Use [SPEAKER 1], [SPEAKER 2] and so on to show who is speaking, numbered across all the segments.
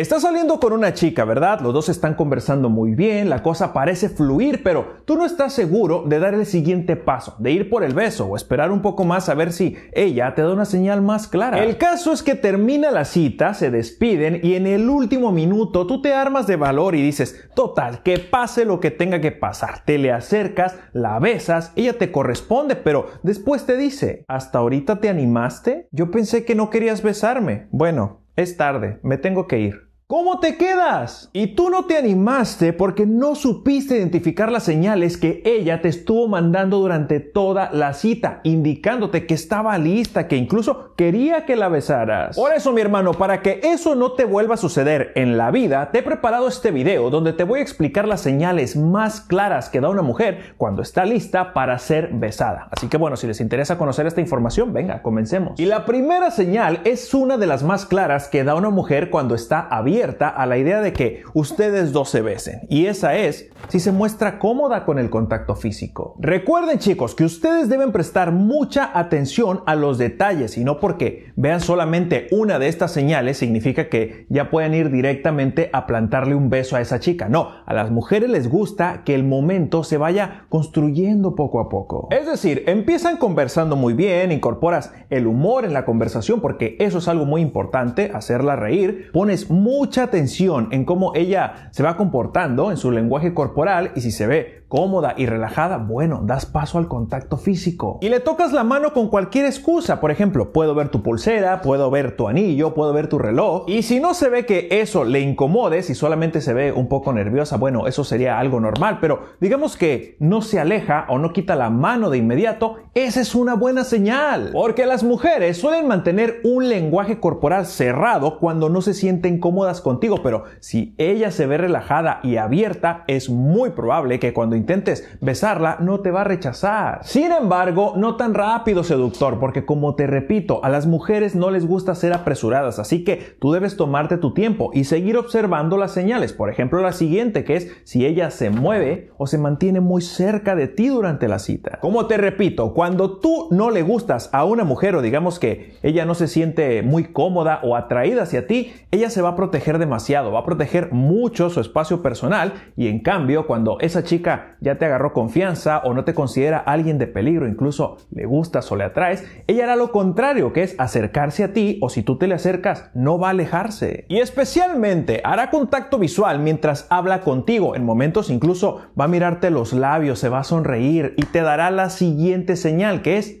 [SPEAKER 1] Estás saliendo con una chica, ¿verdad? Los dos están conversando muy bien, la cosa parece fluir, pero tú no estás seguro de dar el siguiente paso, de ir por el beso o esperar un poco más a ver si ella te da una señal más clara. El caso es que termina la cita, se despiden y en el último minuto tú te armas de valor y dices, total, que pase lo que tenga que pasar. Te le acercas, la besas, ella te corresponde, pero después te dice, ¿hasta ahorita te animaste? Yo pensé que no querías besarme. Bueno, es tarde, me tengo que ir. ¿Cómo te quedas? Y tú no te animaste porque no supiste identificar las señales que ella te estuvo mandando durante toda la cita, indicándote que estaba lista, que incluso quería que la besaras. Por eso, mi hermano, para que eso no te vuelva a suceder en la vida, te he preparado este video donde te voy a explicar las señales más claras que da una mujer cuando está lista para ser besada. Así que bueno, si les interesa conocer esta información, venga, comencemos. Y la primera señal es una de las más claras que da una mujer cuando está abierta a la idea de que ustedes dos se besen. Y esa es si se muestra cómoda con el contacto físico. Recuerden chicos que ustedes deben prestar mucha atención a los detalles y no porque vean solamente una de estas señales significa que ya pueden ir directamente a plantarle un beso a esa chica. No, a las mujeres les gusta que el momento se vaya construyendo poco a poco. Es decir, empiezan conversando muy bien, incorporas el humor en la conversación porque eso es algo muy importante, hacerla reír, pones mucha atención en cómo ella se va comportando en su lenguaje corporal, corporal y si se ve cómoda y relajada, bueno, das paso al contacto físico. Y le tocas la mano con cualquier excusa, por ejemplo, puedo ver tu pulsera, puedo ver tu anillo, puedo ver tu reloj. Y si no se ve que eso le incomode, si solamente se ve un poco nerviosa, bueno, eso sería algo normal, pero digamos que no se aleja o no quita la mano de inmediato, esa es una buena señal. Porque las mujeres suelen mantener un lenguaje corporal cerrado cuando no se sienten cómodas contigo, pero si ella se ve relajada y abierta, es muy probable que cuando intentes besarla, no te va a rechazar. Sin embargo, no tan rápido, seductor, porque como te repito, a las mujeres no les gusta ser apresuradas, así que tú debes tomarte tu tiempo y seguir observando las señales. Por ejemplo, la siguiente, que es si ella se mueve o se mantiene muy cerca de ti durante la cita. Como te repito, cuando tú no le gustas a una mujer o digamos que ella no se siente muy cómoda o atraída hacia ti, ella se va a proteger demasiado, va a proteger mucho su espacio personal y en cambio cuando esa chica ya te agarró confianza o no te considera alguien de peligro, incluso le gustas o le atraes, ella hará lo contrario, que es acercarse a ti o si tú te le acercas, no va a alejarse. Y especialmente hará contacto visual mientras habla contigo. En momentos incluso va a mirarte los labios, se va a sonreír y te dará la siguiente señal, que es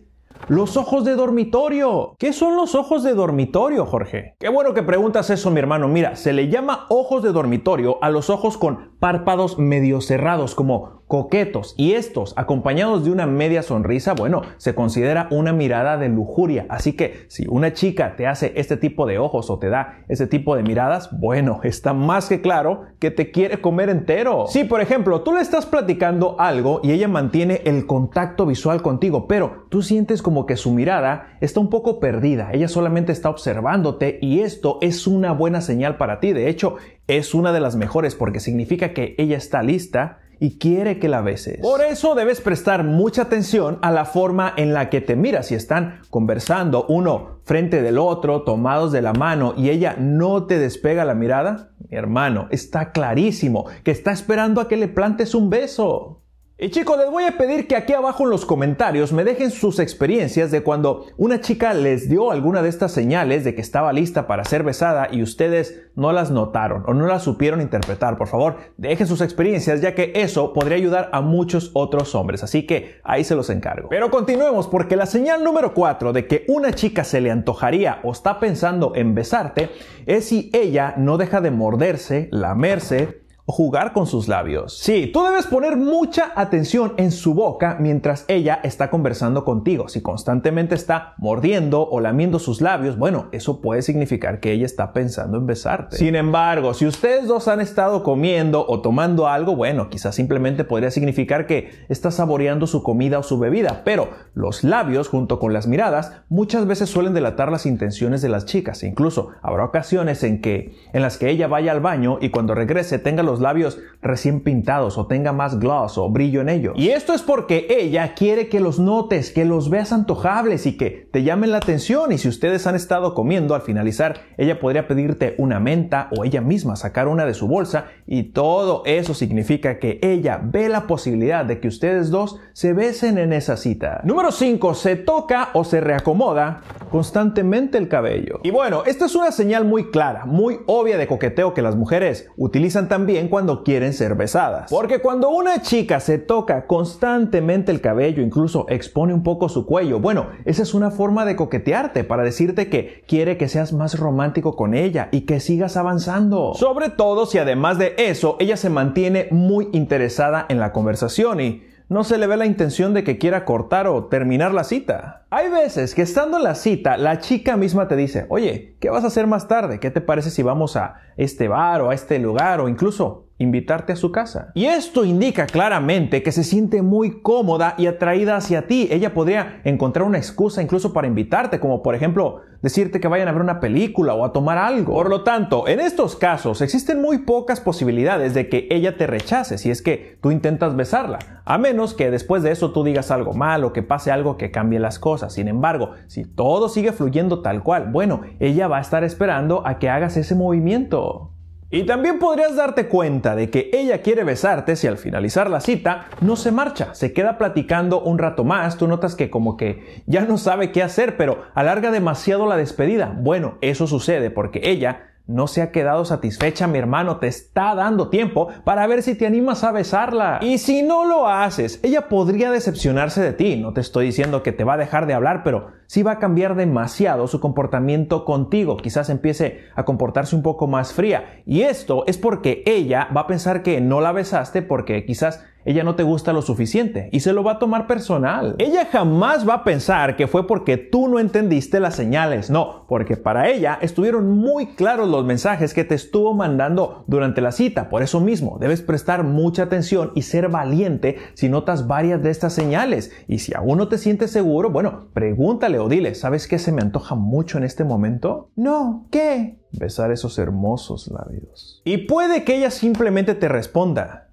[SPEAKER 1] los ojos de dormitorio. ¿Qué son los ojos de dormitorio, Jorge? Qué bueno que preguntas eso, mi hermano. Mira, se le llama ojos de dormitorio a los ojos con párpados medio cerrados, como coquetos y estos, acompañados de una media sonrisa, bueno, se considera una mirada de lujuria. Así que si una chica te hace este tipo de ojos o te da este tipo de miradas, bueno, está más que claro que te quiere comer entero. Si, por ejemplo, tú le estás platicando algo y ella mantiene el contacto visual contigo, pero tú sientes como que su mirada está un poco perdida, ella solamente está observándote y esto es una buena señal para ti. De hecho, es una de las mejores porque significa que ella está lista y quiere que la beses. Por eso debes prestar mucha atención a la forma en la que te miras si están conversando uno frente del otro, tomados de la mano y ella no te despega la mirada. Mi hermano, está clarísimo que está esperando a que le plantes un beso. Y chicos, les voy a pedir que aquí abajo en los comentarios me dejen sus experiencias de cuando una chica les dio alguna de estas señales de que estaba lista para ser besada y ustedes no las notaron o no las supieron interpretar. Por favor, dejen sus experiencias ya que eso podría ayudar a muchos otros hombres. Así que ahí se los encargo. Pero continuemos porque la señal número 4 de que una chica se le antojaría o está pensando en besarte es si ella no deja de morderse, lamerse, jugar con sus labios. Sí, tú debes poner mucha atención en su boca mientras ella está conversando contigo. Si constantemente está mordiendo o lamiendo sus labios, bueno, eso puede significar que ella está pensando en besarte. Sin embargo, si ustedes dos han estado comiendo o tomando algo, bueno, quizás simplemente podría significar que está saboreando su comida o su bebida, pero los labios junto con las miradas muchas veces suelen delatar las intenciones de las chicas. Incluso habrá ocasiones en que en las que ella vaya al baño y cuando regrese tenga los labios recién pintados o tenga más gloss o brillo en ellos. Y esto es porque ella quiere que los notes, que los veas antojables y que te llamen la atención. Y si ustedes han estado comiendo, al finalizar, ella podría pedirte una menta o ella misma sacar una de su bolsa. Y todo eso significa que ella ve la posibilidad de que ustedes dos se besen en esa cita. Número 5. Se toca o se reacomoda constantemente el cabello. Y bueno, esta es una señal muy clara, muy obvia de coqueteo que las mujeres utilizan también cuando quieren ser besadas. Porque cuando una chica se toca constantemente el cabello, incluso expone un poco su cuello, bueno, esa es una forma de coquetearte para decirte que quiere que seas más romántico con ella y que sigas avanzando. Sobre todo si además de eso, ella se mantiene muy interesada en la conversación y no se le ve la intención de que quiera cortar o terminar la cita. Hay veces que estando en la cita, la chica misma te dice, oye, ¿qué vas a hacer más tarde? ¿Qué te parece si vamos a este bar o a este lugar o incluso invitarte a su casa. Y esto indica claramente que se siente muy cómoda y atraída hacia ti. Ella podría encontrar una excusa incluso para invitarte, como por ejemplo decirte que vayan a ver una película o a tomar algo. Por lo tanto, en estos casos existen muy pocas posibilidades de que ella te rechace si es que tú intentas besarla, a menos que después de eso tú digas algo malo, que pase algo que cambie las cosas. Sin embargo, si todo sigue fluyendo tal cual, bueno, ella va a estar esperando a que hagas ese movimiento. Y también podrías darte cuenta de que ella quiere besarte si al finalizar la cita no se marcha, se queda platicando un rato más, tú notas que como que ya no sabe qué hacer, pero alarga demasiado la despedida. Bueno, eso sucede porque ella no se ha quedado satisfecha, mi hermano, te está dando tiempo para ver si te animas a besarla. Y si no lo haces, ella podría decepcionarse de ti. No te estoy diciendo que te va a dejar de hablar, pero sí va a cambiar demasiado su comportamiento contigo. Quizás empiece a comportarse un poco más fría. Y esto es porque ella va a pensar que no la besaste porque quizás ella no te gusta lo suficiente y se lo va a tomar personal. Ella jamás va a pensar que fue porque tú no entendiste las señales, no, porque para ella estuvieron muy claros los mensajes que te estuvo mandando durante la cita. Por eso mismo, debes prestar mucha atención y ser valiente si notas varias de estas señales. Y si aún no te sientes seguro, bueno, pregúntale o dile, ¿sabes qué se me antoja mucho en este momento? No, ¿qué? Besar esos hermosos labios. Y puede que ella simplemente te responda,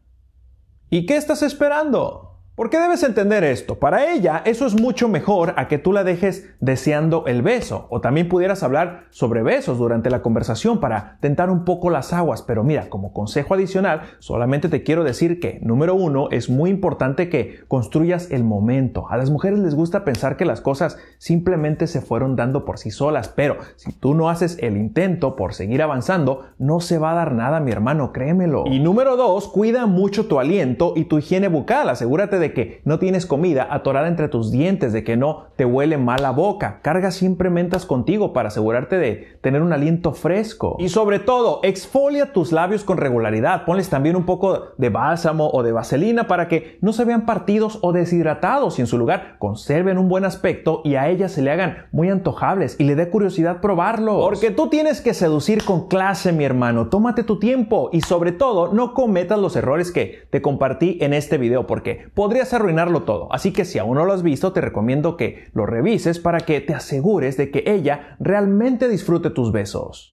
[SPEAKER 1] ¿Y qué estás esperando? Porque debes entender esto? Para ella eso es mucho mejor a que tú la dejes deseando el beso. O también pudieras hablar sobre besos durante la conversación para tentar un poco las aguas. Pero mira, como consejo adicional, solamente te quiero decir que, número uno, es muy importante que construyas el momento. A las mujeres les gusta pensar que las cosas simplemente se fueron dando por sí solas. Pero si tú no haces el intento por seguir avanzando, no se va a dar nada, mi hermano, créemelo. Y número dos, cuida mucho tu aliento y tu higiene bucal. Asegúrate de que no tienes comida atorada entre tus dientes, de que no te huele mal la boca. Carga siempre mentas contigo para asegurarte de tener un aliento fresco. Y sobre todo, exfolia tus labios con regularidad. Ponles también un poco de bálsamo o de vaselina para que no se vean partidos o deshidratados y en su lugar conserven un buen aspecto y a ellas se le hagan muy antojables y le dé curiosidad probarlos. Porque tú tienes que seducir con clase, mi hermano. Tómate tu tiempo y sobre todo no cometas los errores que te compartí en este video porque podría podrías arruinarlo todo, así que si aún no lo has visto te recomiendo que lo revises para que te asegures de que ella realmente disfrute tus besos.